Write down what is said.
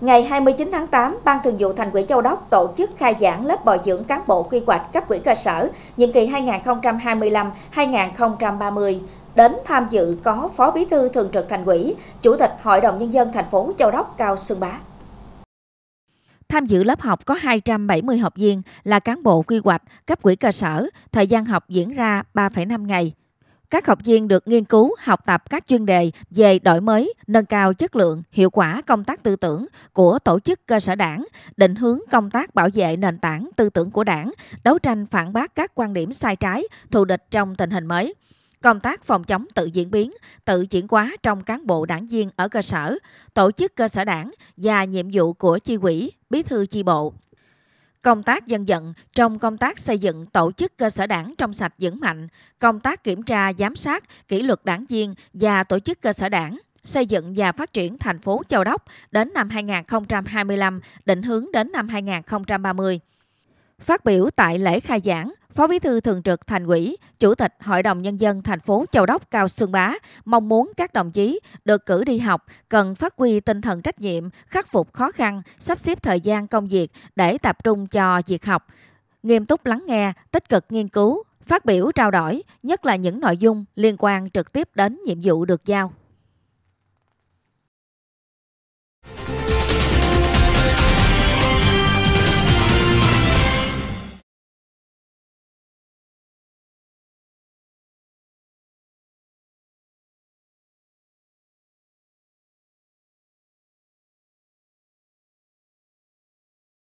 Ngày 29 tháng 8, Ban Thường vụ Thành ủy Châu Đốc tổ chức khai giảng lớp bồi dưỡng cán bộ quy hoạch cấp quỹ cơ sở nhiệm kỳ 2025-2030. Đến tham dự có Phó Bí thư Thường trực Thành ủy, Chủ tịch Hội đồng Nhân dân thành phố Châu Đốc Cao Xuân Bá. Tham dự lớp học có 270 học viên là cán bộ quy hoạch cấp quỹ cơ sở, thời gian học diễn ra 3,5 ngày – các học viên được nghiên cứu, học tập các chuyên đề về đổi mới, nâng cao chất lượng, hiệu quả công tác tư tưởng của tổ chức cơ sở đảng, định hướng công tác bảo vệ nền tảng tư tưởng của đảng, đấu tranh phản bác các quan điểm sai trái, thù địch trong tình hình mới công tác phòng chống tự diễn biến, tự chuyển hóa trong cán bộ đảng viên ở cơ sở, tổ chức cơ sở đảng và nhiệm vụ của chi quỹ, bí thư chi bộ công tác dân vận trong công tác xây dựng tổ chức cơ sở đảng trong sạch vững mạnh, công tác kiểm tra, giám sát, kỷ luật đảng viên và tổ chức cơ sở đảng xây dựng và phát triển thành phố Châu Đốc đến năm 2025, định hướng đến năm 2030. Phát biểu tại lễ khai giảng, Phó Bí thư Thường trực Thành ủy, Chủ tịch Hội đồng Nhân dân thành phố Châu Đốc Cao Xuân Bá mong muốn các đồng chí được cử đi học cần phát huy tinh thần trách nhiệm, khắc phục khó khăn, sắp xếp thời gian công việc để tập trung cho việc học, nghiêm túc lắng nghe, tích cực nghiên cứu, phát biểu trao đổi, nhất là những nội dung liên quan trực tiếp đến nhiệm vụ được giao.